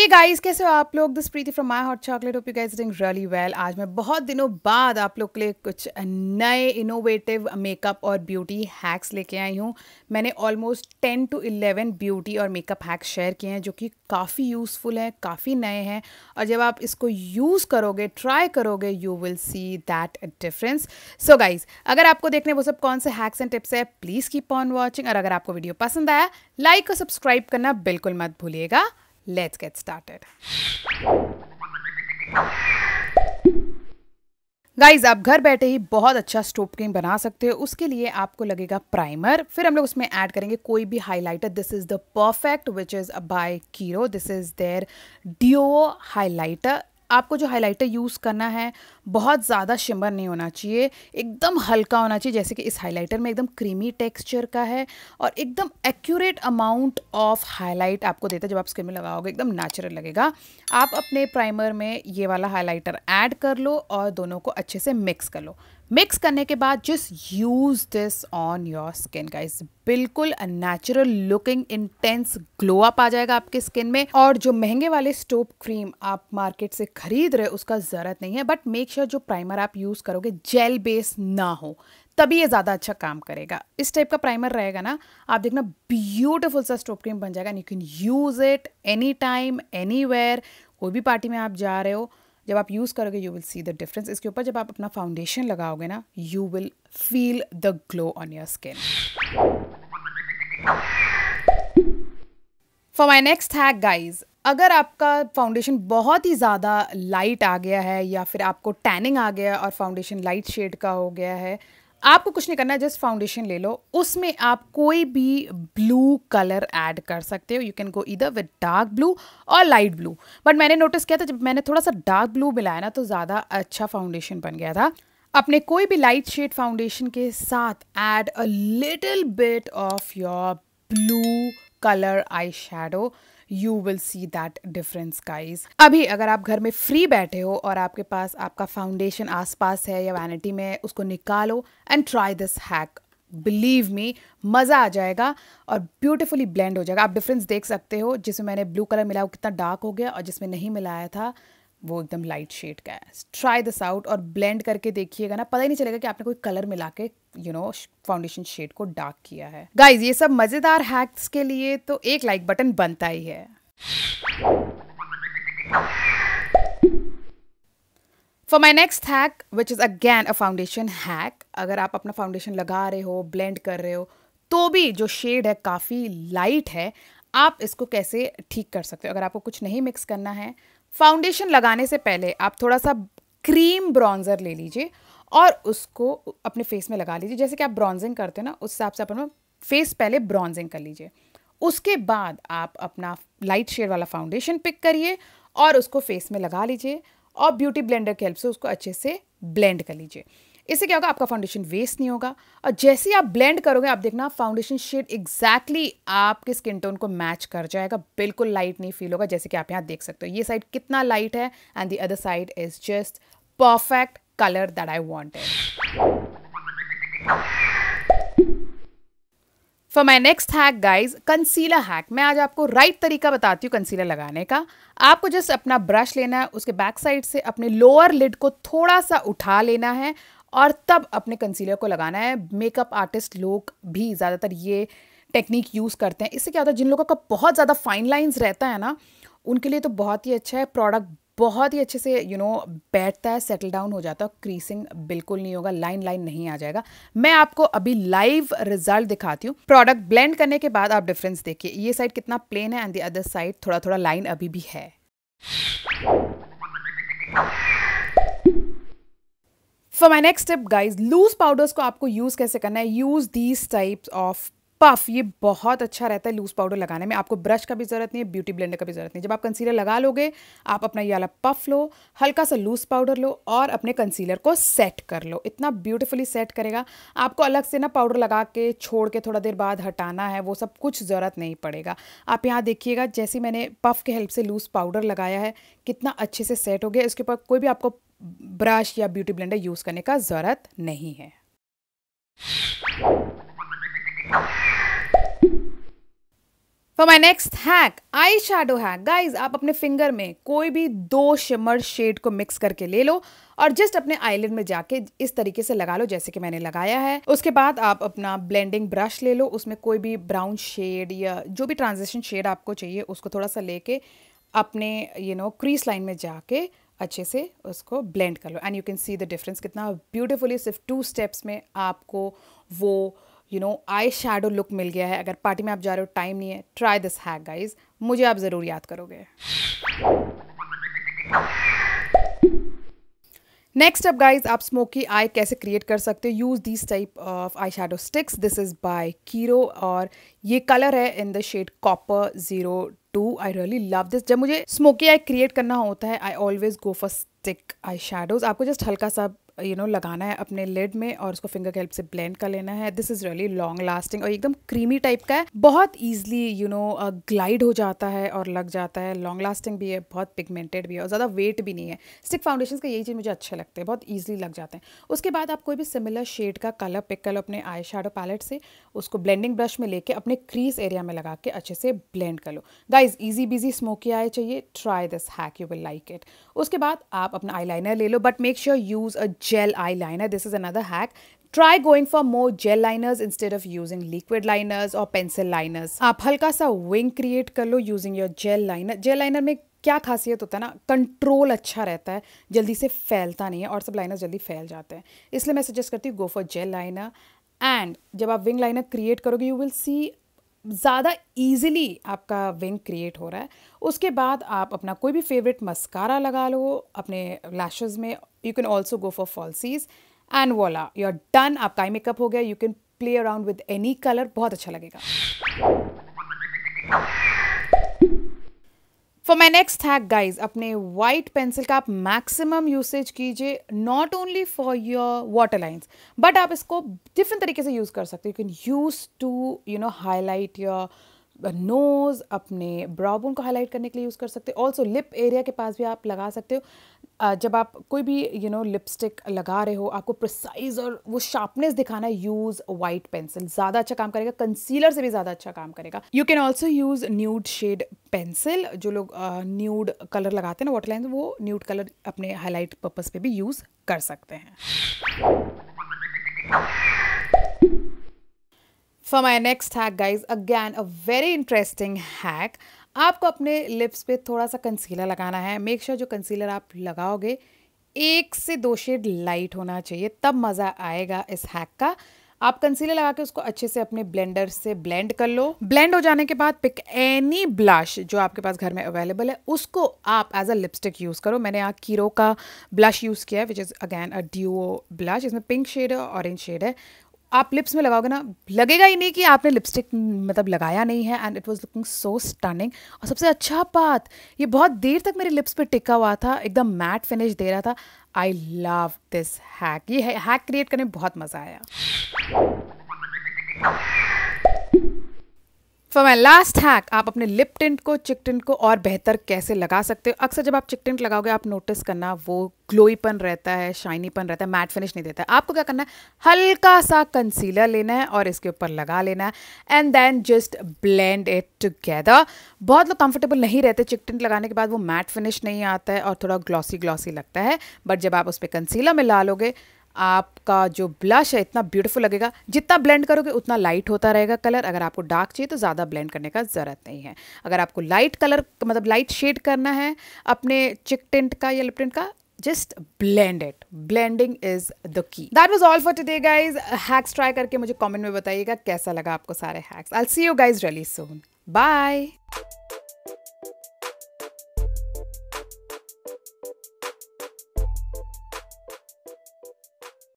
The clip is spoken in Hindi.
हे गाइस कैसे हो आप लोग this Preeti from my hot chocolate hope you guys doing really well आज मैं बहुत दिनों बाद आप लोग के लिए कुछ नए इनोवेटिव मेकअप और ब्यूटी हैक्स लेके आई हूँ मैंने almost ten to eleven beauty और मेकअप हैक्स शेयर किए हैं जो कि काफ़ी यूज़फुल हैं काफ़ी नए हैं और जब आप इसको यूज़ करोगे ट्राई करोगे you will see that difference so guys अगर आपको देखने वो सब कौन से हैक्स एंड टिप्स है प्लीज़ कीप ऑन वॉचिंग और अगर आपको वीडियो पसंद आया लाइक और सब्सक्राइब करना बिल्कुल मत भूलिएगा Let's get started. गाइज आप घर बैठे ही बहुत अच्छा स्टोव क्रीम बना सकते हो उसके लिए आपको लगेगा प्राइमर फिर हम लोग उसमें ऐड करेंगे कोई भी highlighter this is the perfect which is by Kiro this is their Dior highlighter आपको जो हाइलाइटर यूज़ करना है बहुत ज़्यादा शिमर नहीं होना चाहिए एकदम हल्का होना चाहिए जैसे कि इस हाइलाइटर में एकदम क्रीमी टेक्सचर का है और एकदम एक्यूरेट अमाउंट ऑफ हाईलाइट आपको देता है जब आप स्किन में लगाओगे एकदम नेचुरल लगेगा आप अपने प्राइमर में ये वाला हाइलाइटर ऐड कर लो और दोनों को अच्छे से मिक्स कर लो मिक्स करने के बाद just use this on your skin का इस बिल्कुल natural looking intense glow up आ जाएगा आपके स्किन में और जो महंगे वाले स्टोप क्रीम आप मार्केट से खरीद रहे उसका ज़रूरत नहीं है बट मेक श्योर जो प्राइमर आप यूज़ करोगे जेल बेस ना हो तभी ये ज़्यादा अच्छा काम करेगा इस टाइप का प्राइमर रहेगा ना आप देखना ब्यूटिफुल सा स्टोप क्रीम बन जाएगा and you can use it any time anywhere कोई भी पार्टी में आप जा रहे हो जब आप यूज़ करोगे you will see the difference इसके ऊपर जब आप अपना फाउंडेशन लगाओगे ना you will feel the glow on your skin for my next hack guys अगर आपका फाउंडेशन बहुत ही ज़्यादा लाइट आ गया है या फिर आपको टैनिंग आ गया और फाउंडेशन लाइट शेड का हो गया है आपको कुछ नहीं करना है जस्ट फाउंडेशन ले लो उसमें आप कोई भी ब्लू कलर ऐड कर सकते हो यू कैन गो इधर विद डार्क ब्लू और लाइट ब्लू बट मैंने नोटिस किया था जब मैंने थोड़ा सा डार्क ब्लू मिलाया ना तो ज़्यादा अच्छा फाउंडेशन बन गया था अपने कोई भी लाइट शेड फाउंडेशन के साथ add a little bit of your blue colour eyeshadow you will see that difference guys अभी अगर आप घर में फ्री बैठे हो और आपके पास आपका फाउंडेशन आसपास है या वैनिटी में उसको निकालो and try this hack believe me मज़ा आ जाएगा और ब्यूटिफुली ब्लेंड हो जाएगा आप डिफरेंस देख सकते हो जिसमें मैंने ब्लू कलर मिला वो कितना डार्क हो गया और जिसमें नहीं मिलाया था वो एकदम लाइट शेड का है ट्राई दिस आउट और ब्लेंड करके देखिएगा ना पता ही नहीं चलेगा कि आपने कोई कलर मिला के यू नो फाउंडेशन शेड को डार्क किया है गाइज ये सब मज़ेदार हैक्स के लिए तो एक लाइक बटन बनता ही है for my next hack which is again a foundation hack अगर आप अपना फाउंडेशन लगा रहे हो ब्लेंड कर रहे हो तो भी जो शेड है काफ़ी लाइट है आप इसको कैसे ठीक कर सकते हो अगर आपको कुछ नहीं मिक्स करना है फाउंडेशन लगाने से पहले आप थोड़ा सा क्रीम ब्रॉन्ज़र ले लीजिए और उसको अपने फेस में लगा लीजिए जैसे कि आप ब्रॉन्जिंग करते हो ना उस हिसाब से अपना फेस पहले ब्रॉन्जिंग कर लीजिए उसके बाद आप अपना लाइट शेड वाला फाउंडेशन पिक करिए और उसको फेस में लगा लीजिए और ब्यूटी ब्लेंडर की हेल्प से उसको अच्छे से ब्लेंड कर लीजिए इससे क्या होगा आपका फाउंडेशन वेस्ट नहीं होगा और जैसे ही आप ब्लेंड करोगे आप देखना फाउंडेशन शेड एग्जैक्टली आपके स्किन टोन को मैच कर जाएगा बिल्कुल लाइट नहीं फील होगा जैसे कि आप यहाँ देख सकते हो ये साइड कितना लाइट है and the other side is just perfect colour that I wanted for my next hack guys concealer hack मैं आज आपको राइट right तरीका बताती हूँ कंसीलर लगाने का आपको जस्ट अपना ब्रश लेना है उसके बैक साइड से अपने लोअर लिड को थोड़ा सा उठा लेना है और तब अपने कंसीलर को लगाना है मेकअप आर्टिस्ट लोग भी ज़्यादातर ये टेक्निक यूज़ करते हैं इससे क्या होता है जिन लोगों का बहुत ज़्यादा फाइन लाइंस रहता है ना उनके लिए तो बहुत ही अच्छा है प्रोडक्ट बहुत ही अच्छे से यू you नो know, बैठता है सेटल डाउन हो जाता है क्रीसिंग बिल्कुल नहीं होगा लाइन लाइन नहीं आ जाएगा मैं आपको अभी लाइव रिजल्ट दिखाती हूँ प्रोडक्ट ब्लेंड करने के बाद आप डिफरेंस देखिए ये साइड कितना प्लेन है एंड दी अदर साइड थोड़ा थोड़ा लाइन अभी भी है for my next step guys loose powders को आपको यूज़ कैसे करना है use these types of puff ये बहुत अच्छा रहता है लूज पाउडर लगाने में आपको ब्रश का भी ज़रूरत नहीं है ब्यूटी ब्लेंडर का भी ज़रूरत नहीं जब आप कंसीलर लगा लोगे आप अपना ये वाला पफ लो हल्का सा लूज पाउडर लो और अपने कंसीलर को सेट कर लो इतना ब्यूटीफुली सेट करेगा आपको अलग से ना पाउडर लगा के छोड़ के थोड़ा देर बाद हटाना है वो सब कुछ ज़रूरत नहीं पड़ेगा आप यहाँ देखिएगा जैसे मैंने पफ के हेल्प से लूज़ पाउडर लगाया है कितना अच्छे से सेट हो गया इसके ऊपर कोई भी आपको ब्रश या ब्यूटी ब्लेंडर यूज़ करने का ज़रूरत नहीं है for my next hack eye shadow hack guys आप अपने फिंगर में कोई भी दो शिमर शेड को मिक्स करके ले लो और जस्ट अपने आईलेट में जाके इस तरीके से लगा लो जैसे कि मैंने लगाया है उसके बाद आप अपना ब्लेंडिंग ब्रश ले लो उसमें कोई भी ब्राउन शेड या जो भी ट्रांजिशन शेड आपको चाहिए उसको थोड़ा सा लेके अपने यू नो क्रीस लाइन में जाके अच्छे से उसको ब्लेंड कर लो and you can see the difference कितना ब्यूटिफुली सिर्फ टू स्टेप्स में आपको वो you know eye shadow look मिल गया है अगर पार्टी में आप जा रहे हो टाइम नहीं है ट्राई दिस हैक गाइज मुझे आप ज़रूर याद करोगे नेक्स्ट अप गाइज आप स्मोकी आई कैसे क्रिएट कर सकते हो use this type of eye shadow sticks this is by Kiro और ये कलर है in the shade copper zero two I really love this जब मुझे स्मोकी आई क्रिएट करना होता है I always go for stick eye shadows आपको जस्ट हल्का सा यू you नो know, लगाना है अपने लिड में और उसको फिंगर के हेल्प से ब्लेंड कर लेना है this is really long lasting और एकदम क्रीमी टाइप का है बहुत ईजिली यू नो ग्लाइड हो जाता है और लग जाता है लॉन्ग लास्टिंग भी है बहुत पिगमेंटेड भी है और ज़्यादा वेट भी नहीं है स्टिक फाउंडेशन का यही चीज़ मुझे अच्छे लगते हैं बहुत ईजिली लग जाते हैं उसके बाद आप कोई भी सिमिलर शेड का कलर पिक कर लो अपने आई शेडो पैलेट से उसको ब्लेंडिंग ब्रश में लेके अपने क्रीज एरिया में लगा के अच्छे से ब्लेंड कर लो guys easy busy smoky eye चाहिए try this hack you will like it उसके बाद आप आप अपना आईलाइनर ले लो but make sure use a gel eyeliner this is another hack try going for more gel liners instead of using liquid liners और पेंसिल लाइनर्स आप हल्का सा विंग क्रिएट कर लो using your gel liner gel liner में क्या खासियत होता है ना कंट्रोल अच्छा रहता है जल्दी से फैलता नहीं है और सब लाइनर जल्दी फैल जाते हैं इसलिए मैं सजेस्ट करती हूँ go for gel liner and जब आप विंग लाइनर क्रिएट करोगे यू विल सी ज़्यादा इजीली आपका विंग क्रिएट हो रहा है उसके बाद आप अपना कोई भी फेवरेट मस्कारा लगा लो अपने लैशेज़ में you can also go for falsies and voila you are done आपका आई मेकअप हो गया you can play around with any colour बहुत अच्छा लगेगा for my next hack guys अपने वाइट पेंसिल का आप मैक्सिमम यूसेज कीजिए not only for your water lines but आप इसको डिफरेंट तरीके से यूज़ कर सकते हो you can use to you know highlight your nose अपने ब्राउबोन को हाईलाइट करने के लिए यूज़ कर सकते हो ऑल्सो लिप एरिया के पास भी आप लगा सकते हो जब आप कोई भी यू नो लिपस्टिक लगा रहे हो आपको प्रिसाइज और वो शार्पनेस दिखाना यूज़ वाइट पेंसिल ज़्यादा अच्छा काम करेगा कंसीलर से भी ज़्यादा अच्छा काम करेगा you can also use nude shade pencil जो लोग न्यूड कलर लगाते हैं ना वाटर लाइन वो न्यूड कलर अपने हाईलाइट पर्पज़ पे भी यूज़ कर सकते हैं for my next hack guys again a very interesting hack आपको अपने लिप्स पे थोड़ा सा कंसीलर लगाना है मेक श्योर sure जो कंसीलर आप लगाओगे एक से दो शेड लाइट होना चाहिए तब मज़ा आएगा इस हैक का आप कंसीलर लगा के उसको अच्छे से अपने ब्लेंडर से ब्लेंड कर लो ब्लेंड हो जाने के बाद पिक एनी ब्लश जो आपके पास घर में अवेलेबल है उसको आप एज अ लिपस्टिक यूज़ करो मैंने यहाँ कीरो का ब्लश यूज़ किया है which is again a duo blush इसमें पिंक शेड है ऑरेंज शेड है आप लिप्स में लगाओगे ना लगेगा ही नहीं कि आपने लिपस्टिक मतलब लगाया नहीं है and it was looking so stunning और सबसे अच्छा बात ये बहुत देर तक मेरे लिप्स पे टिका हुआ था एकदम मैट फिनिश दे रहा था आई लव दिस हैक ये हैक क्रिएट करने में बहुत मज़ा आया फॉर माई लास्ट हैक आप अपने लिप टिंट को चिक टिंट को और बेहतर कैसे लगा सकते हो अक्सर जब आप चिक टिंट लगाओगे आप नोटिस करना वो ग्लोईपन रहता है शाइनीपन रहता है मैट फिनिश नहीं देता है आपको क्या करना है हल्का सा कंसीलर लेना है और इसके ऊपर लगा लेना है and then just blend it together बहुत लोग कंफर्टेबल नहीं रहते चिक टिंट लगाने के बाद वो मैट फिनिश नहीं आता है और थोड़ा ग्लॉसी ग्लॉसी लगता है बट जब आप उस पर कंसीलर मिला लोगे आपका जो ब्लश है इतना ब्यूटीफुल लगेगा जितना ब्लेंड करोगे उतना लाइट होता रहेगा कलर अगर आपको डार्क चाहिए तो ज़्यादा ब्लेंड करने का ज़रूरत नहीं है अगर आपको लाइट कलर मतलब लाइट शेड करना है अपने चिक टेंट का या लिप टेंट का just blend it blending is the key that was all for today guys hacks try करके मुझे कॉमेंट में बताइएगा कैसा लगा आपको सारे hacks I see you guys really soon bye